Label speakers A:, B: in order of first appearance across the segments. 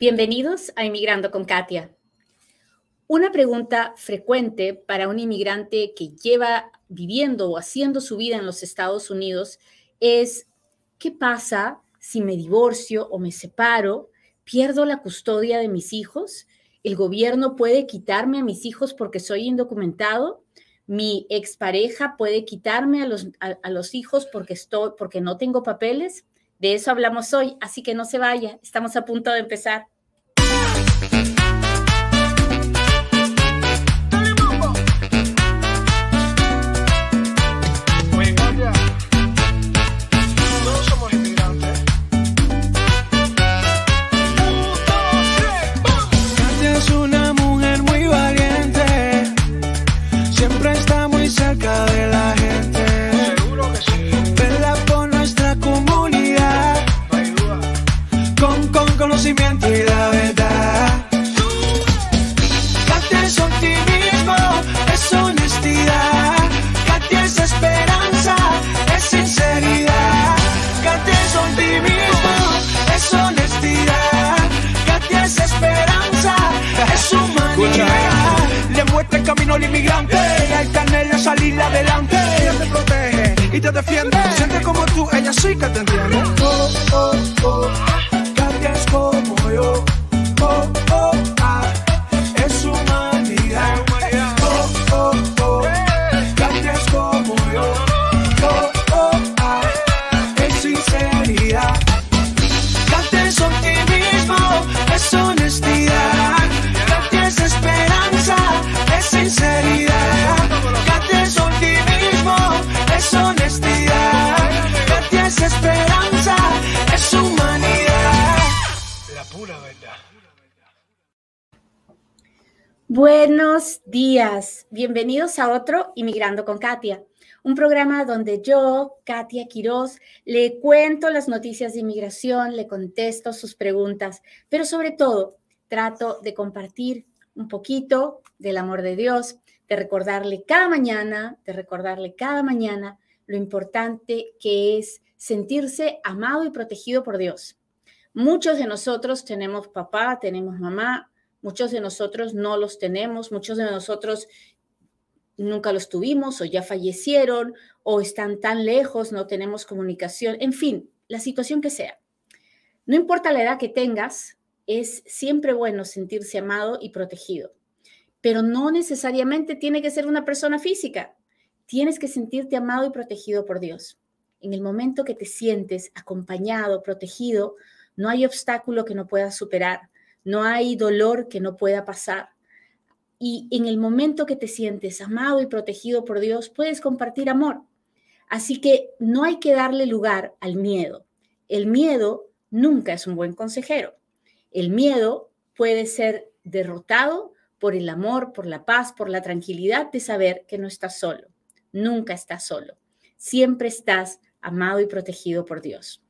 A: Bienvenidos a Inmigrando con Katia. Una pregunta frecuente para un inmigrante que lleva viviendo o haciendo su vida en los Estados Unidos es, ¿qué pasa si me divorcio o me separo? ¿Pierdo la custodia de mis hijos? ¿El gobierno puede quitarme a mis hijos porque soy indocumentado? ¿Mi expareja puede quitarme a los, los hijos porque, estoy, porque no tengo papeles? De eso hablamos hoy, así que no se vaya, estamos a punto de empezar. hacerla salir adelante. Ella te protege y te defiende. Siente como tú, ella sí que te entiende. Oh, oh, oh, cambias como yo. Buenos días, bienvenidos a otro Inmigrando con Katia, un programa donde yo, Katia Quiroz, le cuento las noticias de inmigración, le contesto sus preguntas, pero sobre todo trato de compartir un poquito del amor de Dios, de recordarle cada mañana, de recordarle cada mañana lo importante que es sentirse amado y protegido por Dios. Muchos de nosotros tenemos papá, tenemos mamá, Muchos de nosotros no los tenemos, muchos de nosotros nunca los tuvimos o ya fallecieron o están tan lejos, no tenemos comunicación, en fin, la situación que sea. No importa la edad que tengas, es siempre bueno sentirse amado y protegido, pero no necesariamente tiene que ser una persona física. Tienes que sentirte amado y protegido por Dios. En el momento que te sientes acompañado, protegido, no hay obstáculo que no puedas superar, no hay dolor que no pueda pasar. Y en el momento que te sientes amado y protegido por Dios, puedes compartir amor. Así que no hay que darle lugar al miedo. El miedo nunca es un buen consejero. El miedo puede ser derrotado por el amor, por la paz, por la tranquilidad de saber que no estás solo. Nunca estás solo. Siempre estás amado y protegido por Dios.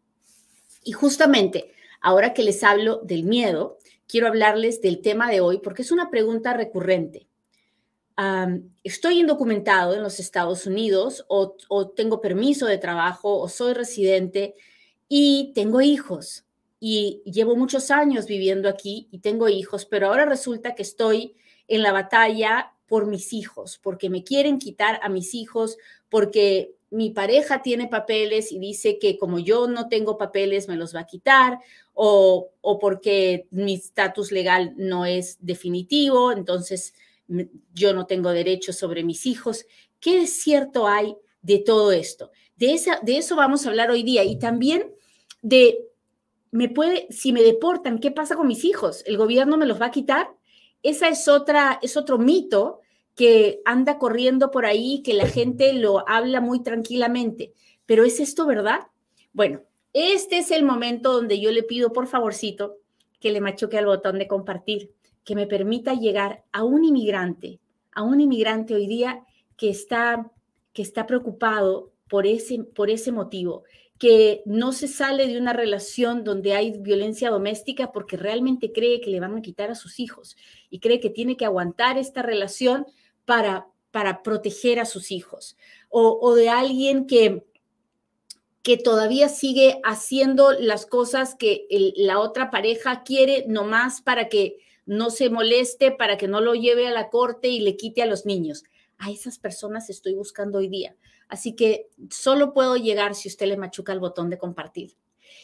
A: Y justamente ahora que les hablo del miedo, quiero hablarles del tema de hoy porque es una pregunta recurrente. ¿Estoy indocumentado en los Estados Unidos o tengo permiso de trabajo o soy residente y tengo hijos? Y llevo muchos años viviendo aquí y tengo hijos, pero ahora resulta que estoy en la batalla por mis hijos, porque me quieren quitar a mis hijos, porque mi pareja tiene papeles y dice que como yo no tengo papeles me los va a quitar o, porque mi estatus legal no es definitivo, entonces mm, yo no tengo derecho sobre mis hijos. ¿Qué es cierto hay de todo esto? De, esa, de eso vamos a hablar hoy día y también de, me puede, si me deportan, ¿qué pasa con mis hijos? ¿El gobierno me los va a quitar? Esa es otra, es otro mito que anda corriendo por ahí, que la gente lo habla muy tranquilamente. Pero ¿es esto verdad? Bueno, este es el momento donde yo le pido, por favorcito, que le machuque al botón de compartir, que me permita llegar a un inmigrante, a un inmigrante hoy día que está, que está preocupado por ese, por ese motivo, que no se sale de una relación donde hay violencia doméstica porque realmente cree que le van a quitar a sus hijos y cree que tiene que aguantar esta relación para, para proteger a sus hijos. O, de alguien que, que todavía sigue haciendo las cosas que la otra pareja quiere nomás para que no se moleste, para que no lo lleve a la corte y le quite a los niños. A esas personas estoy buscando hoy día Así que solo puedo llegar si usted le machuca el botón de compartir.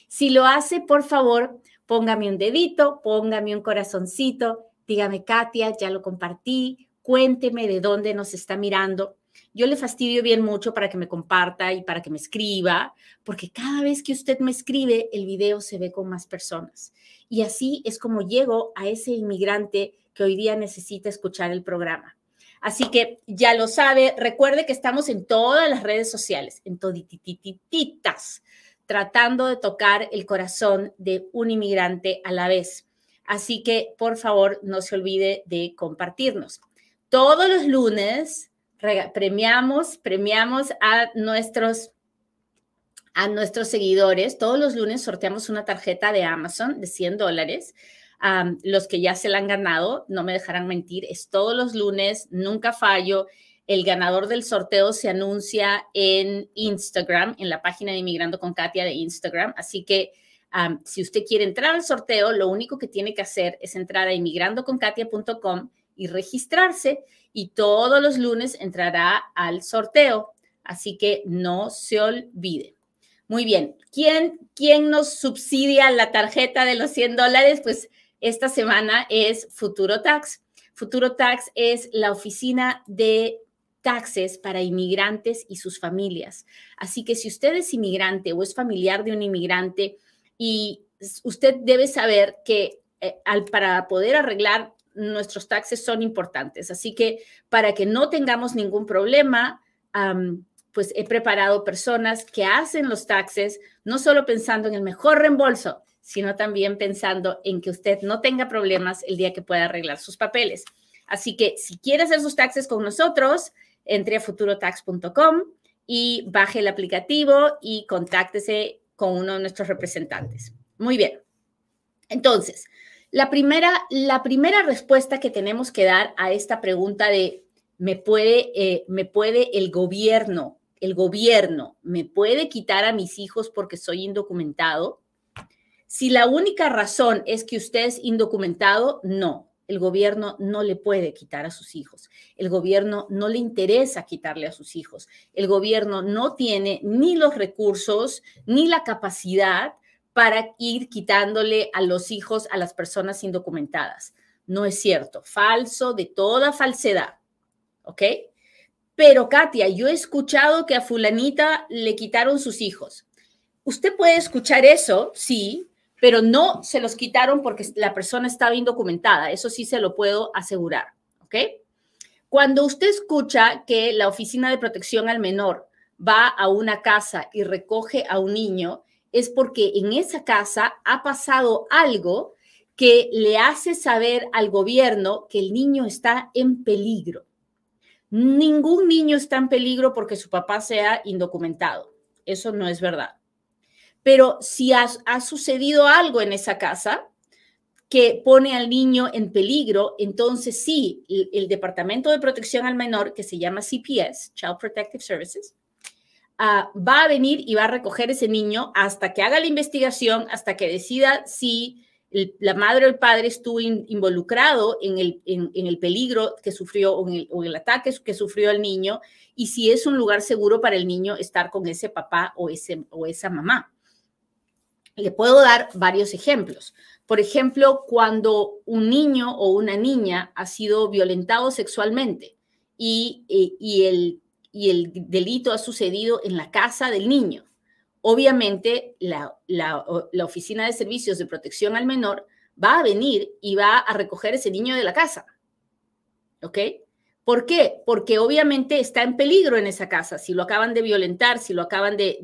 A: Si lo hace, por favor, póngame un dedito, póngame un corazoncito, dígame, Katia, ya lo compartí, cuénteme de dónde nos está mirando. Yo le fastidio bien mucho para que me comparta y para que me escriba, porque cada vez que usted me escribe, el video se ve con más personas. Y así es como llego a ese inmigrante que hoy día necesita escuchar el programa. Así que ya lo sabe, recuerde que estamos en todas las redes sociales, en todititititas, tratando de tocar el corazón de un inmigrante a la vez. Así que, por favor, no se olvide de compartirnos. Todos los lunes premiamos, premiamos a nuestros a nuestros seguidores. Todos los lunes sorteamos una tarjeta de Amazon de 100 dólares los que ya se la han ganado, no me dejarán mentir, es todos los lunes, nunca fallo. El ganador del sorteo se anuncia en Instagram, en la página de Inmigrando con Katia de Instagram. Así que si usted quiere entrar al sorteo, lo único que tiene que hacer es entrar a inmigrandoconkatia.com y registrarse y todos los lunes entrará al sorteo. Así que no se olvide. Muy bien, ¿quién, quién nos subsidia la tarjeta de los 100 dólares? Pues esta semana es Futuro Tax. Futuro Tax es la oficina de taxes para inmigrantes y sus familias. Así que si usted es inmigrante o es familiar de un inmigrante y usted debe saber que eh, para poder arreglar nuestros taxes son importantes. Así que para que no tengamos ningún problema, pues he preparado personas que hacen los taxes, no solo pensando en el mejor reembolso, sino también pensando en que usted no tenga problemas el día que pueda arreglar sus papeles. Así que si quiere hacer sus taxes con nosotros, entre a futurotax.com y baje el aplicativo y contáctese con uno de nuestros representantes. Muy bien. Entonces, la primera, la primera respuesta que tenemos que dar a esta pregunta de ¿me puede, eh, me puede el gobierno, el gobierno, me puede quitar a mis hijos porque soy indocumentado? Si la única razón es que usted es indocumentado, no, el gobierno no le puede quitar a sus hijos, el gobierno no le interesa quitarle a sus hijos, el gobierno no tiene ni los recursos ni la capacidad para ir quitándole a los hijos a las personas indocumentadas. No es cierto, falso de toda falsedad, ¿ok? Pero Katia, yo he escuchado que a fulanita le quitaron sus hijos. Usted puede escuchar eso, sí, pero no se los quitaron porque la persona estaba indocumentada, eso sí se lo puedo asegurar, ¿ok? Cuando usted escucha que la Oficina de Protección al Menor va a una casa y recoge a un niño, es porque en esa casa ha pasado algo que le hace saber al gobierno que el niño está en peligro. Ningún niño está en peligro porque su papá sea indocumentado. Eso no es verdad. Pero si ha, sucedido algo en esa casa, que pone al niño en peligro, entonces sí, el, Departamento de Protección al Menor, que se llama CPS, Child Protective Services, ah, va a venir y va a recoger ese niño hasta que haga la investigación, hasta que decida si la madre o el padre estuvo involucrado en el, en, el, peligro que sufrió o en, el ataque que sufrió el niño y si es un lugar seguro para el niño estar con ese papá o, ese, o esa mamá. Le puedo dar varios ejemplos. Por ejemplo, cuando un niño o una niña ha sido violentado sexualmente y, eh, el, y el, delito ha sucedido en la casa del niño. Obviamente, la, Oficina de Servicios de Protección al Menor va a venir y va a recoger ese niño de la casa. ¿Ok? ¿Por qué? Porque obviamente está en peligro en esa casa, si lo acaban de violentar, si lo acaban de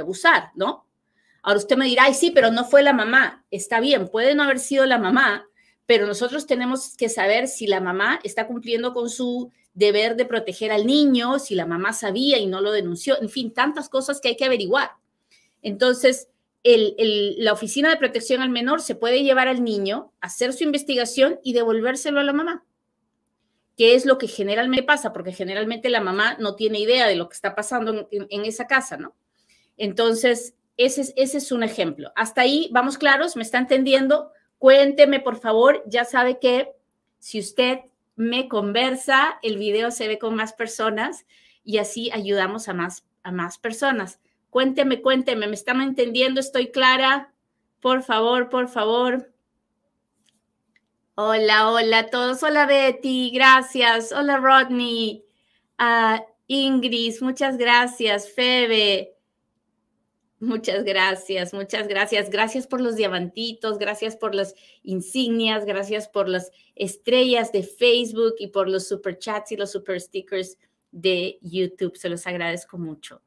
A: abusar, ¿no? Ahora usted me dirá, ay, sí, pero no fue la mamá. Está bien, puede no haber sido la mamá, pero nosotros tenemos que saber si la mamá está cumpliendo con su deber de proteger al niño, si la mamá sabía y no lo denunció, en fin, tantas cosas que hay que averiguar. Entonces, la oficina de protección al menor se puede llevar al niño, hacer su investigación y devolvérselo a la mamá, que es lo que generalmente pasa, porque generalmente la mamá no tiene idea de lo que está pasando en esa casa, ¿no? Entonces, ese, es un ejemplo. Hasta ahí, vamos claros, me está entendiendo. Cuénteme, por favor, ya sabe que si usted me conversa, el video se ve con más personas y así ayudamos a más, a más personas. Cuénteme, cuénteme, ¿me están entendiendo? ¿Estoy clara? Por favor, por favor. Hola, hola a todos. Hola Betty, gracias. Hola Rodney. Ah, Ingris, muchas gracias. Febe, Muchas gracias, muchas gracias. Gracias por los diamantitos, gracias por las insignias, gracias por las estrellas de Facebook y por los super chats y los super stickers de YouTube. Se los agradezco mucho.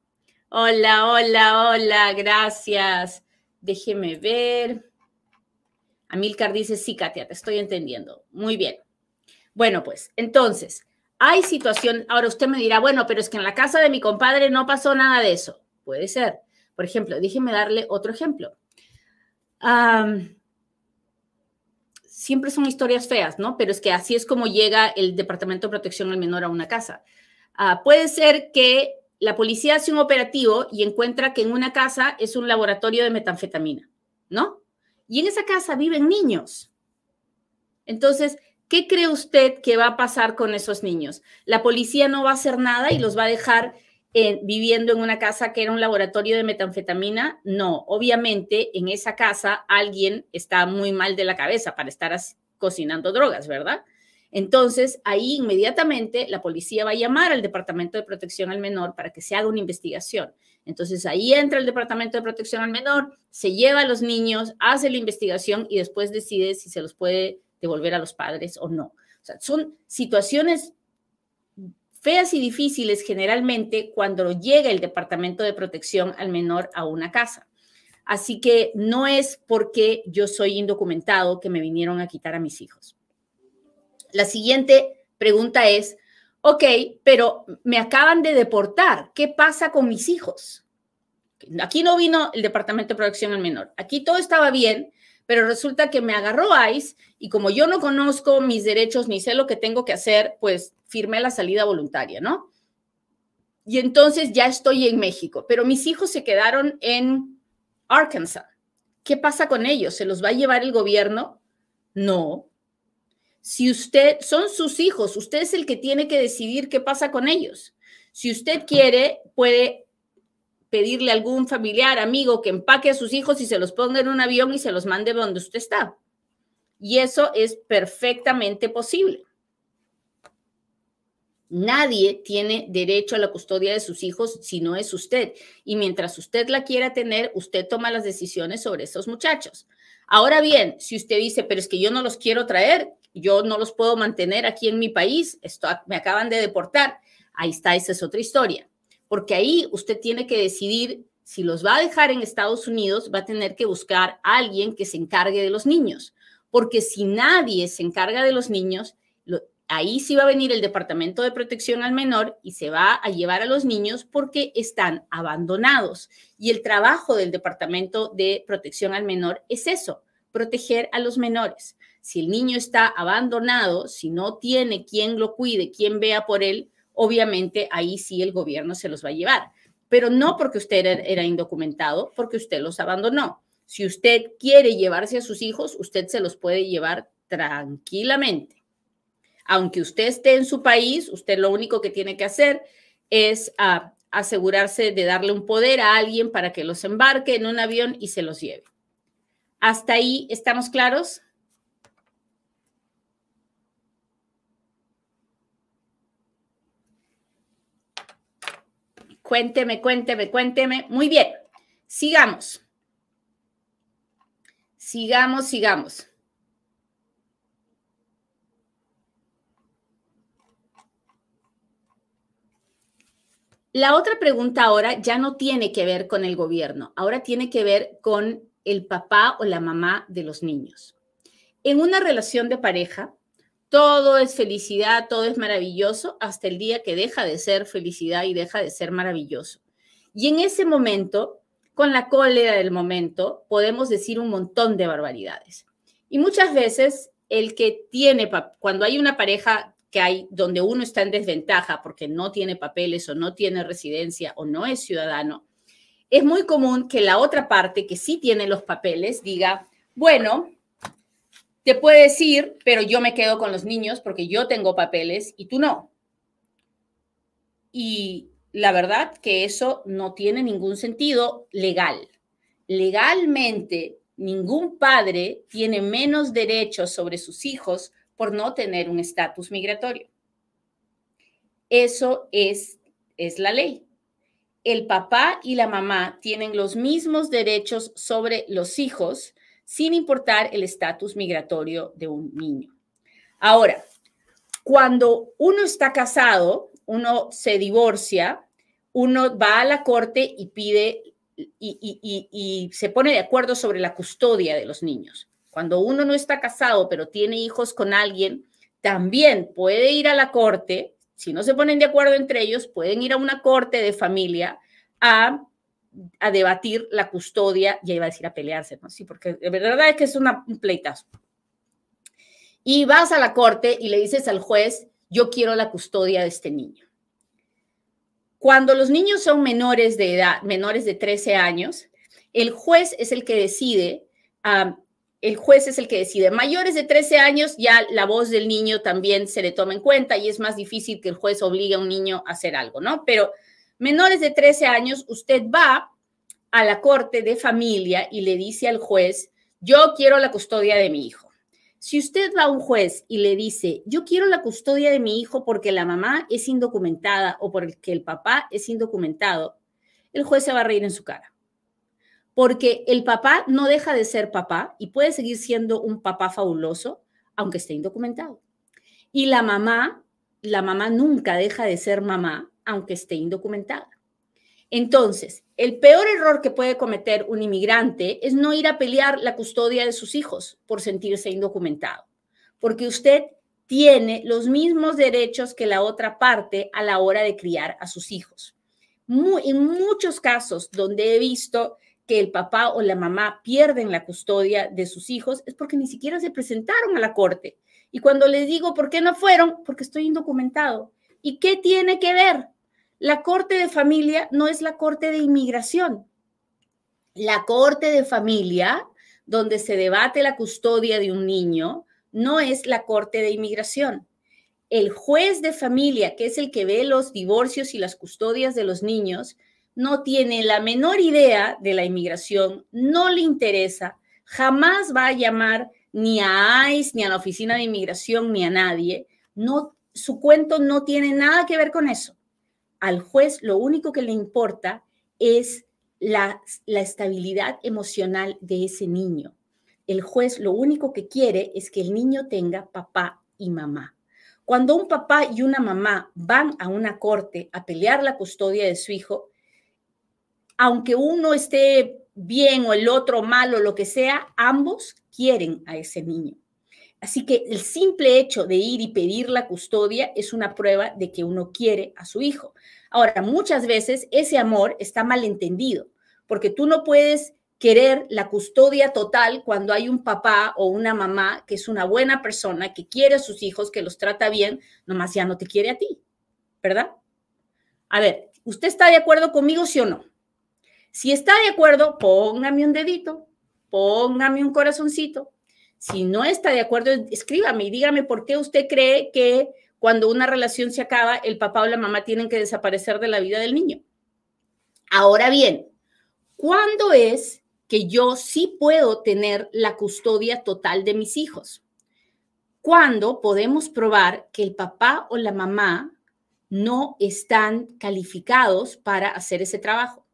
A: Hola, hola, hola, gracias. Déjeme ver. Amilcar dice, sí, Katia, te estoy entendiendo. Muy bien. Bueno, pues entonces, hay situación, ahora usted me dirá, bueno, pero es que en la casa de mi compadre no pasó nada de eso. Puede ser por ejemplo, déjenme darle otro ejemplo. siempre son historias feas, ¿no? Pero es que así es como llega el Departamento de Protección al Menor a una casa. Ah, puede ser que la policía hace un operativo y encuentra que en una casa es un laboratorio de metanfetamina, ¿no? Y en esa casa viven niños. Entonces, ¿qué cree usted que va a pasar con esos niños? La policía no va a hacer nada y los va a dejar viviendo en una casa que era un laboratorio de metanfetamina? No, obviamente en esa casa alguien está muy mal de la cabeza para estar cocinando drogas, ¿verdad? Entonces, ahí inmediatamente la policía va a llamar al Departamento de Protección al Menor para que se haga una investigación. Entonces, ahí entra el Departamento de Protección al Menor, se lleva a los niños, hace la investigación y después decide si se los puede devolver a los padres o no. O sea, son situaciones feas y difíciles generalmente cuando llega el Departamento de Protección al menor a una casa. Así que no es porque yo soy indocumentado que me vinieron a quitar a mis hijos. La siguiente pregunta es, ok, pero me acaban de deportar, ¿qué pasa con mis hijos? Aquí no vino el Departamento de Protección al Menor, aquí todo estaba bien, pero resulta que me agarró ICE y como yo no conozco mis derechos ni sé lo que tengo que hacer, pues firmé la salida voluntaria, ¿no? Y entonces ya estoy en México, pero mis hijos se quedaron en Arkansas. ¿Qué pasa con ellos? ¿Se los va a llevar el gobierno? No. Si usted, son sus hijos, usted es el que tiene que decidir qué pasa con ellos. Si usted quiere, puede pedirle a algún familiar, amigo, que empaque a sus hijos y se los ponga en un avión y se los mande donde usted está. Y eso es perfectamente posible. Nadie tiene derecho a la custodia de sus hijos si no es usted. Y mientras usted la quiera tener, usted toma las decisiones sobre esos muchachos. Ahora bien, si usted dice, pero es que yo no los quiero traer, yo no los puedo mantener aquí en mi país, me acaban de deportar, ahí está, esa es otra historia porque ahí usted tiene que decidir si los va a dejar en Estados Unidos, va a tener que buscar a alguien que se encargue de los niños, porque si nadie se encarga de los niños, ahí sí va a venir el Departamento de Protección al Menor y se va a llevar a los niños porque están abandonados. Y el trabajo del Departamento de Protección al Menor es eso, proteger a los menores. Si el niño está abandonado, si no tiene quien lo cuide, quien vea por él, obviamente ahí sí el gobierno se los va a llevar. Pero no porque usted era, indocumentado, porque usted los abandonó. Si usted quiere llevarse a sus hijos, usted se los puede llevar tranquilamente. Aunque usted esté en su país, usted lo único que tiene que hacer es ah, asegurarse de darle un poder a alguien para que los embarque en un avión y se los lleve. ¿Hasta ahí estamos claros? Cuénteme, cuénteme, cuénteme. Muy bien, sigamos. Sigamos, sigamos. La otra pregunta ahora ya no tiene que ver con el gobierno, ahora tiene que ver con el papá o la mamá de los niños. En una relación de pareja, todo es felicidad, todo es maravilloso, hasta el día que deja de ser felicidad y deja de ser maravilloso. Y en ese momento, con la cólera del momento, podemos decir un montón de barbaridades. Y muchas veces el que tiene, cuando hay una pareja que hay donde uno está en desventaja porque no tiene papeles o no tiene residencia o no es ciudadano, es muy común que la otra parte que sí tiene los papeles diga, bueno, te puede decir, pero yo me quedo con los niños porque yo tengo papeles y tú no. Y la verdad que eso no tiene ningún sentido legal. Legalmente, ningún padre tiene menos derechos sobre sus hijos por no tener un estatus migratorio. Eso es, es la ley. El papá y la mamá tienen los mismos derechos sobre los hijos sin importar el estatus migratorio de un niño. Ahora, cuando uno está casado, uno se divorcia, uno va a la corte y pide y, se pone de acuerdo sobre la custodia de los niños. Cuando uno no está casado, pero tiene hijos con alguien, también puede ir a la corte, si no se ponen de acuerdo entre ellos, pueden ir a una corte de familia a a debatir la custodia y iba a decir a pelearse, ¿no? Sí, porque de verdad es que es una, un pleitazo. Y vas a la corte y le dices al juez, yo quiero la custodia de este niño. Cuando los niños son menores de edad, menores de 13 años, el juez es el que decide, el juez es el que decide. Mayores de 13 años ya la voz del niño también se le toma en cuenta y es más difícil que el juez obligue a un niño a hacer algo, ¿no? Pero menores de 13 años, usted va a la corte de familia y le dice al juez, yo quiero la custodia de mi hijo. Si usted va a un juez y le dice, yo quiero la custodia de mi hijo porque la mamá es indocumentada o porque el papá es indocumentado, el juez se va a reír en su cara. Porque el papá no deja de ser papá y puede seguir siendo un papá fabuloso aunque esté indocumentado. Y la mamá, la mamá nunca deja de ser mamá aunque esté indocumentada. Entonces, el peor error que puede cometer un inmigrante es no ir a pelear la custodia de sus hijos por sentirse indocumentado, porque usted tiene los mismos derechos que la otra parte a la hora de criar a sus hijos. en muchos casos donde he visto que el papá o la mamá pierden la custodia de sus hijos es porque ni siquiera se presentaron a la corte. Y cuando les digo por qué no fueron, porque estoy indocumentado. ¿Y qué tiene que ver? La corte de familia no es la corte de inmigración. La corte de familia, donde se debate la custodia de un niño, no es la corte de inmigración. El juez de familia, que es el que ve los divorcios y las custodias de los niños, no tiene la menor idea de la inmigración, no le interesa, jamás va a llamar ni a ICE, ni a la Oficina de Inmigración, ni a nadie. su cuento no tiene nada que ver con eso al juez lo único que le importa es la, estabilidad emocional de ese niño. El juez lo único que quiere es que el niño tenga papá y mamá. Cuando un papá y una mamá van a una corte a pelear la custodia de su hijo, aunque uno esté bien o el otro mal o lo que sea, ambos quieren a ese niño. Así que el simple hecho de ir y pedir la custodia es una prueba de que uno quiere a su hijo. Ahora, muchas veces ese amor está malentendido, porque tú no puedes querer la custodia total cuando hay un papá o una mamá que es una buena persona, que quiere a sus hijos, que los trata bien, nomás ya no te quiere a ti, ¿verdad? A ver, ¿usted está de acuerdo conmigo, sí o no? Si está de acuerdo, póngame un dedito, póngame un corazoncito, si no está de acuerdo, escríbame y dígame por qué usted cree que cuando una relación se acaba, el papá o la mamá tienen que desaparecer de la vida del niño. Ahora bien, ¿cuándo es que yo sí puedo tener la custodia total de mis hijos? ¿Cuándo podemos probar que el papá o la mamá no están calificados para hacer ese trabajo?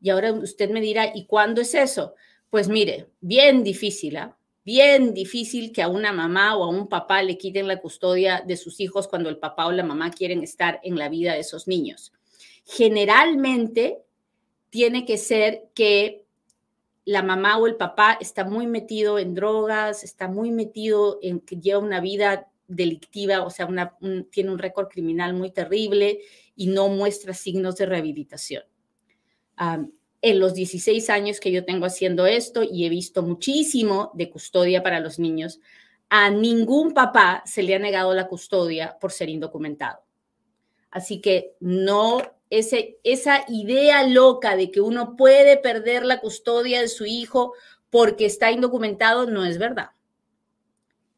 A: Y ahora usted me dirá, ¿y cuándo es eso? Pues mire, bien difícil, ¿ah? bien difícil que a una mamá o a un papá le quiten la custodia de sus hijos cuando el papá o la mamá quieren estar en la vida de esos niños. Generalmente tiene que ser que la mamá o el papá está muy metido en drogas, está muy metido en que lleva una vida delictiva, o sea, una, tiene un récord criminal muy terrible y no muestra signos de rehabilitación en los 16 años que yo tengo haciendo esto y he visto muchísimo de custodia para los niños, a ningún papá se le ha negado la custodia por ser indocumentado. Así que no esa idea loca de que uno puede perder la custodia de su hijo porque está indocumentado no es verdad.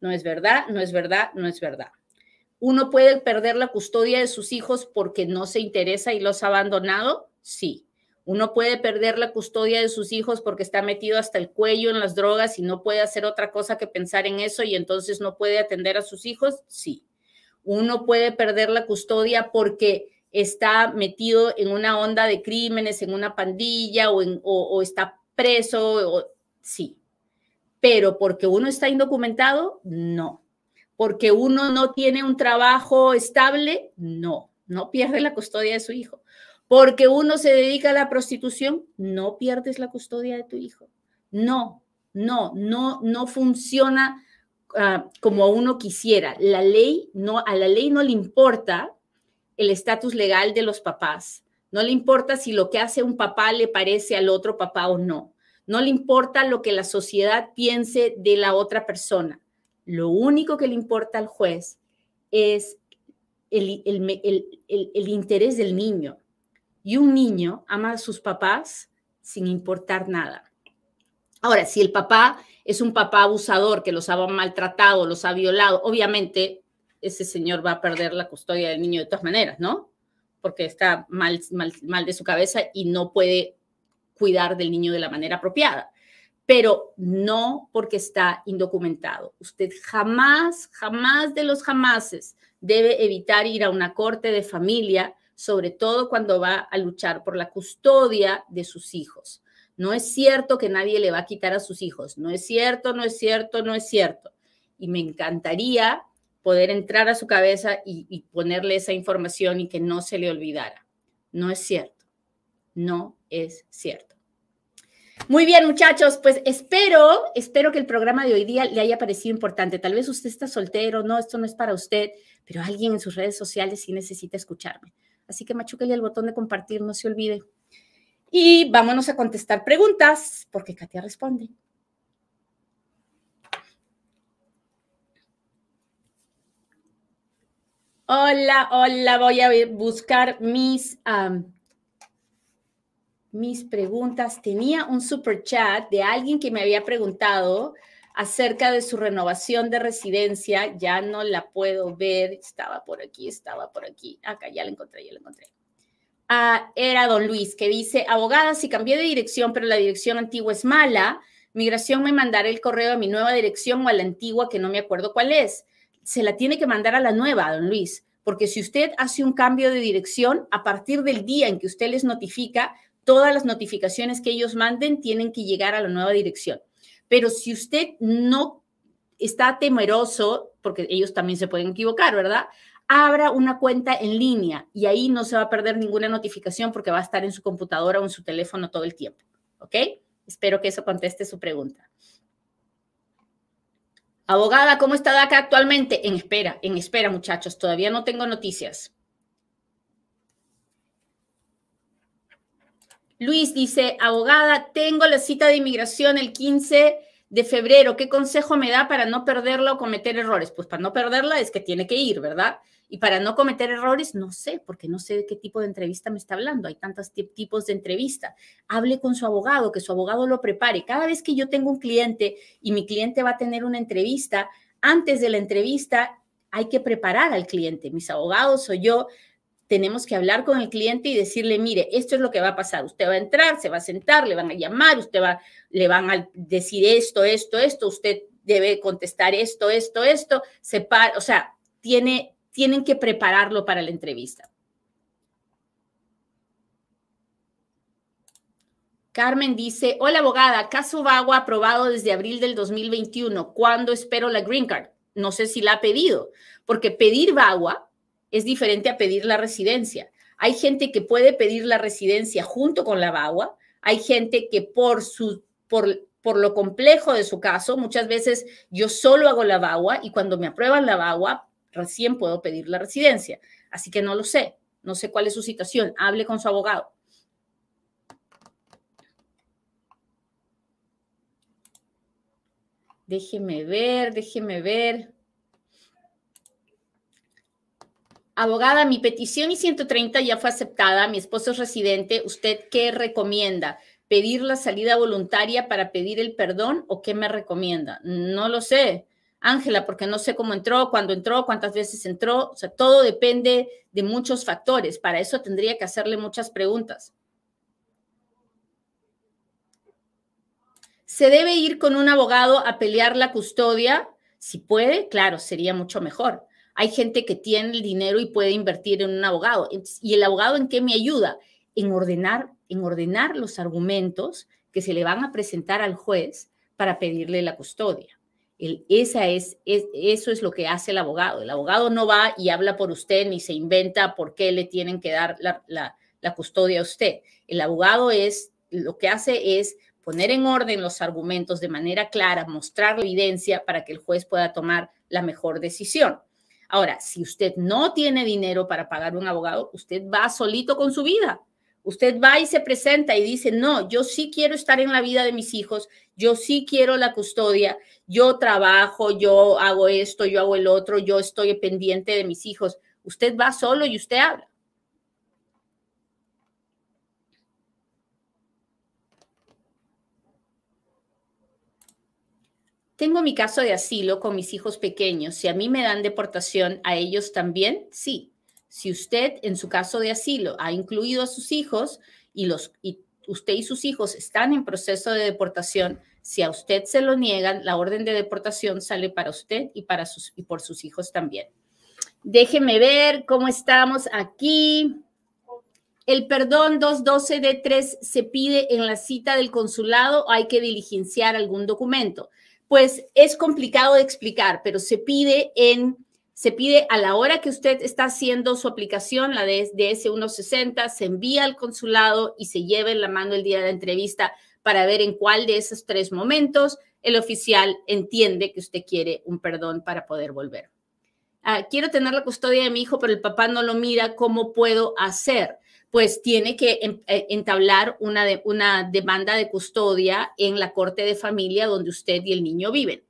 A: No es verdad, no es verdad, no es verdad. Uno puede perder la custodia de sus hijos porque no se interesa y los ha abandonado, sí. Uno puede perder la custodia de sus hijos porque está metido hasta el cuello en las drogas y no puede hacer otra cosa que pensar en eso y entonces no puede atender a sus hijos, sí. Uno puede perder la custodia porque está metido en una onda de crímenes, en una pandilla o, en, está preso, sí. Pero porque uno está indocumentado, no. Porque uno no tiene un trabajo estable, no. No pierde la custodia de su hijo porque uno se dedica a la prostitución, no pierdes la custodia de tu hijo. No, no, no, no funciona ah, como uno quisiera. La ley no, a la ley no le importa el estatus legal de los papás. No le importa si lo que hace un papá le parece al otro papá o no. No le importa lo que la sociedad piense de la otra persona. Lo único que le importa al juez es el interés del niño, y un niño ama a sus papás sin importar nada. Ahora, si el papá es un papá abusador que los ha maltratado, los ha violado, obviamente ese señor va a perder la custodia del niño de todas maneras, ¿no? Porque está mal, mal, de su cabeza y no puede cuidar del niño de la manera apropiada pero no porque está indocumentado. Usted jamás, jamás de los jamases debe evitar ir a una corte de familia sobre todo cuando va a luchar por la custodia de sus hijos. No es cierto que nadie le va a quitar a sus hijos. No es cierto, no es cierto, no es cierto. Y me encantaría poder entrar a su cabeza y, ponerle esa información y que no se le olvidara. No es cierto. No es cierto. Muy bien, muchachos, pues espero, espero que el programa de hoy día le haya parecido importante. Tal vez usted está soltero, no, esto no es para usted, pero alguien en sus redes sociales sí necesita escucharme. Así que machúquenle el botón de compartir, no se olvide. Y vámonos a contestar preguntas, porque Katia responde. Hola, hola, voy a buscar mis, mis preguntas. Tenía un super chat de alguien que me había preguntado acerca de su renovación de residencia. Ya no la puedo ver. Estaba por aquí, estaba por aquí. Acá ya la encontré, ya la encontré. Ah, era don Luis, que dice, abogada, si cambié de dirección, pero la dirección antigua es mala, migración me mandará el correo a mi nueva dirección o a la antigua, que no me acuerdo cuál es. Se la tiene que mandar a la nueva, don Luis, porque si usted hace un cambio de dirección, a partir del día en que usted les notifica, todas las notificaciones que ellos manden tienen que llegar a la nueva dirección. Pero si usted no está temeroso, porque ellos también se pueden equivocar, ¿verdad? Abra una cuenta en línea y ahí no se va a perder ninguna notificación porque va a estar en su computadora o en su teléfono todo el tiempo. ¿Ok? Espero que eso conteste su pregunta. Abogada, ¿cómo está DACA actualmente? En espera, en espera, muchachos. Todavía no tengo noticias. Luis dice, abogada, tengo la cita de inmigración el 15 de febrero. ¿Qué consejo me da para no perderla o cometer errores? Pues para no perderla es que tiene que ir, ¿verdad? Y para no cometer errores, no sé, porque no sé de qué tipo de entrevista me está hablando. Hay tantos tipos de entrevista. Hable con su abogado, que su abogado lo prepare. Cada vez que yo tengo un cliente y mi cliente va a tener una entrevista, antes de la entrevista hay que preparar al cliente. Mis abogados o yo tenemos que hablar con el cliente y decirle, mire, esto es lo que va a pasar. Usted va a entrar, se va a sentar, le van a llamar, usted va, le van a decir esto, esto, esto, usted debe contestar esto, esto, esto, se o sea, tiene, tienen que prepararlo para la entrevista. Carmen dice, hola abogada, caso vagua aprobado desde abril del 2021. ¿Cuándo espero la green card? No sé si la ha pedido, porque pedir Vagua es diferente a pedir la residencia. Hay gente que puede pedir la residencia junto con la vagua. hay gente que por, su, por, por lo complejo de su caso, muchas veces yo solo hago la VAWA y cuando me aprueban la vagua, recién puedo pedir la residencia. Así que no lo sé, no sé cuál es su situación, hable con su abogado. Déjeme ver, déjeme ver. Abogada, mi petición y 130 ya fue aceptada, mi esposo es residente, ¿usted qué recomienda? ¿Pedir la salida voluntaria para pedir el perdón o qué me recomienda? No lo sé, Ángela, porque no sé cómo entró, cuándo entró, cuántas veces entró, o sea, todo depende de muchos factores, para eso tendría que hacerle muchas preguntas. ¿Se debe ir con un abogado a pelear la custodia? Si puede, claro, sería mucho mejor hay gente que tiene el dinero y puede invertir en un abogado. ¿Y el abogado en qué me ayuda? En ordenar, en ordenar los argumentos que se le van a presentar al juez para pedirle la custodia. esa es, eso es lo que hace el abogado. El abogado no va y habla por usted ni se inventa por qué le tienen que dar la, custodia a usted. El abogado es, lo que hace es poner en orden los argumentos de manera clara, mostrar la evidencia para que el juez pueda tomar la mejor decisión. Ahora, si usted no tiene dinero para pagar un abogado, usted va solito con su vida. Usted va y se presenta y dice, no, yo sí quiero estar en la vida de mis hijos, yo sí quiero la custodia, yo trabajo, yo hago esto, yo hago el otro, yo estoy pendiente de mis hijos. Usted va solo y usted habla. Tengo mi caso de asilo con mis hijos pequeños. Si a mí me dan deportación, ¿a ellos también? Sí. Si usted en su caso de asilo ha incluido a sus hijos y, usted y sus hijos están en proceso de deportación, si a usted se lo niegan, la orden de deportación sale para usted y, para sus, y por sus hijos también. Déjeme ver cómo estamos aquí. El perdón 212D3 se pide en la cita del consulado hay que diligenciar algún documento pues es complicado de explicar, pero se pide en se pide a la hora que usted está haciendo su aplicación, la de DS-160, se envía al consulado y se lleva en la mano el día de la entrevista para ver en cuál de esos tres momentos el oficial entiende que usted quiere un perdón para poder volver. Ah, quiero tener la custodia de mi hijo, pero el papá no lo mira, ¿cómo puedo hacer? pues tiene que eh, entablar una, una demanda de custodia en la corte de familia donde usted y el niño viven.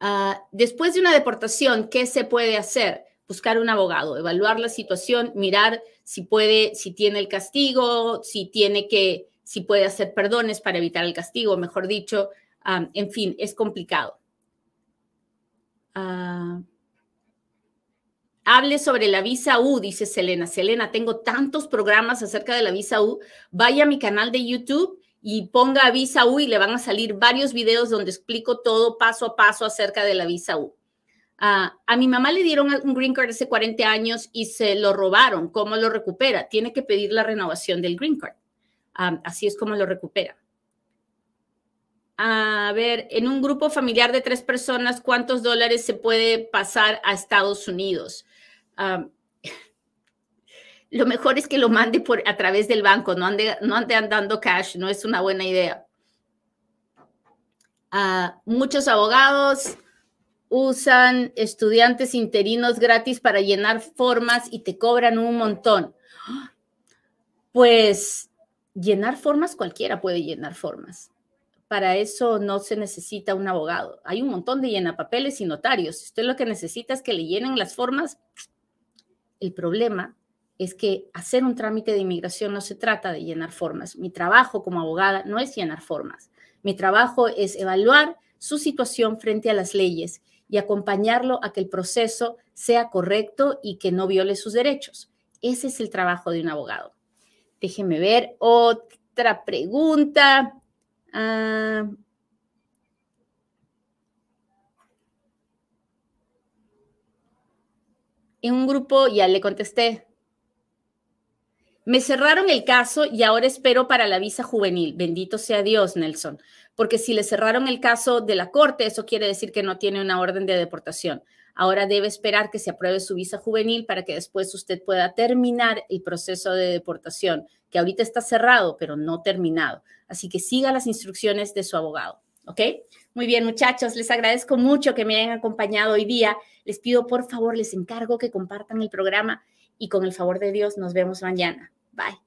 A: Ah, después de una deportación, ¿qué se puede hacer? Buscar un abogado, evaluar la situación, mirar si puede, si tiene el castigo, si tiene que, si puede hacer perdones para evitar el castigo, mejor dicho. Ah, en fin, es complicado. Ah, hable sobre la visa U, dice Selena. Selena, tengo tantos programas acerca de la visa U. Vaya a mi canal de YouTube y ponga visa U y le van a salir varios videos donde explico todo paso a paso acerca de la visa U. Ah, a mi mamá le dieron un green card hace 40 años y se lo robaron. ¿Cómo lo recupera? Tiene que pedir la renovación del green card. Ah, así es como lo recupera. A ver, en un grupo familiar de tres personas, ¿cuántos dólares se puede pasar a Estados Unidos? lo mejor es que lo mande por, a través del banco, no ande, no andando cash, no es una buena idea. Ah, muchos abogados usan estudiantes interinos gratis para llenar formas y te cobran un montón. Pues llenar formas, cualquiera puede llenar formas. Para eso no se necesita un abogado. Hay un montón de llenapapeles y notarios. Si usted lo que necesita es que le llenen las formas, el problema es que hacer un trámite de inmigración no se trata de llenar formas. Mi trabajo como abogada no es llenar formas. Mi trabajo es evaluar su situación frente a las leyes y acompañarlo a que el proceso sea correcto y que no viole sus derechos. Ese es el trabajo de un abogado. Déjeme ver otra pregunta. Ah, en un grupo ya le contesté. Me cerraron el caso y ahora espero para la visa juvenil. Bendito sea Dios, Nelson. Porque si le cerraron el caso de la corte, eso quiere decir que no tiene una orden de deportación. Ahora debe esperar que se apruebe su visa juvenil para que después usted pueda terminar el proceso de deportación, que ahorita está cerrado, pero no terminado. Así que siga las instrucciones de su abogado. ¿Ok? Muy bien, muchachos, les agradezco mucho que me hayan acompañado hoy día. Les pido, por favor, les encargo que compartan el programa y con el favor de Dios nos vemos mañana. Bye.